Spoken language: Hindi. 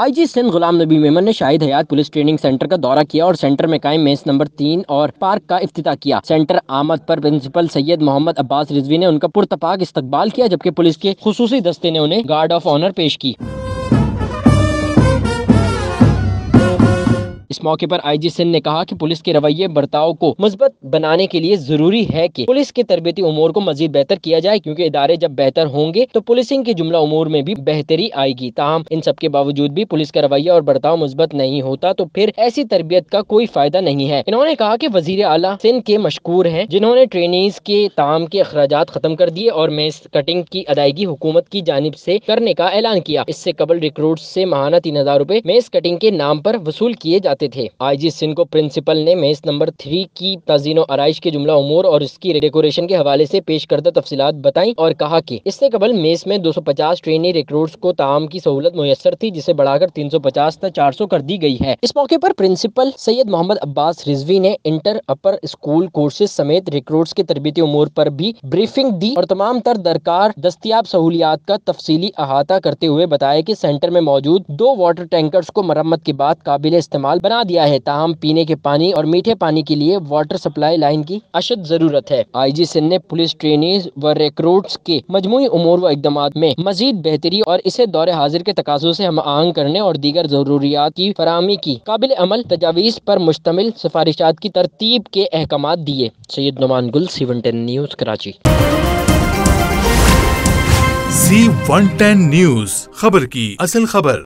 आईजी सिंध गुलाम नबी मेमन ने Shahid Hayat police training centre का दौरा किया और सेंटर में कायम मेस नंबर तीन और पार्क का अफ्ताह किया सेंटर आमद पर प्रिंसिपल सैयद मोहम्मद अब्बास रिजवी ने उनका पुरतपाक इस्तकबाल किया जबकि पुलिस के खसूसी दस्ते ने उन्हें गार्ड ऑफ ऑनर पेश की इस मौके पर आईजी सिंह ने कहा कि पुलिस के रवैये बर्ताव को मजबत बनाने के लिए जरूरी है कि पुलिस के तरबती उमूर को मजीद बेहतर किया जाए क्योंकि इदारे जब बेहतर होंगे तो पुलिसिंग के जुमला उमूर में भी बेहतरी आएगी ताहम इन सब के बावजूद भी पुलिस का रवैया और बर्ताव मजबूत नहीं होता तो फिर ऐसी तरबियत का कोई फायदा नहीं है इन्होंने कहा की वजीर अला सिंध के मशहूर है जिन्होंने ट्रेनिंग के ताम के अखराज खत्म कर दिए और मेस कटिंग की अदायगी हुकूमत की जानब ऐसी करने का ऐलान किया इससे कबल रिक्रूट ऐसी महाना तीन हजार रूपए मेस कटिंग के नाम आरोप वसूल किए जाते थे आईजी सिंह को प्रिंसिपल ने मेस नंबर थ्री की तजीनो आरइश के जुमला उमूर और उसकी डेकोरेशन के हवाले ऐसी पेश करदा तफसीत बताई और कहा की इससे कबल मेस में दो सौ पचास ट्रेनी रिक्रूट को ताम की सहूलत मुयसर थी जिसे बढ़ाकर तीन सौ पचास तक चार सौ कर दी गई है इस मौके आरोप प्रिंसिपल सैयद मोहम्मद अब्बास रिजवी ने इंटर अपर स्कूल कोर्सेज समेत रिक्रूट के तरबती उमूर आरोप भी ब्रीफिंग दी और तमाम तर दरकार दस्तियाब सहूलियात का तफसीली अहाता करते हुए बताया की सेंटर में मौजूद दो वाटर टैंकर को मरम्मत के बाद काबिल इस्तेमाल बना बना दिया है ताहम पीने के पानी और मीठे पानी के लिए वाटर सप्लाई लाइन की अशद जरूरत है आई जी सिंह ने पुलिस ट्रेनिंग व रिक्रूट्स के मजमू उमूर व इकदाम में मजीद बेहतरी और इसे दौरे हाजिर के तकाजों ऐसी हम आहंग करने और दीगर जरूरियात की फरहमी की काबिल अमल तजावीज़ पर मुश्तमिल सिफारिशात की तरतीब के अहकाम दिए सैयद नुमान गुल सीवन टेन न्यूज़ कराची जी वन टेन न्यूज़ खबर की असल खबर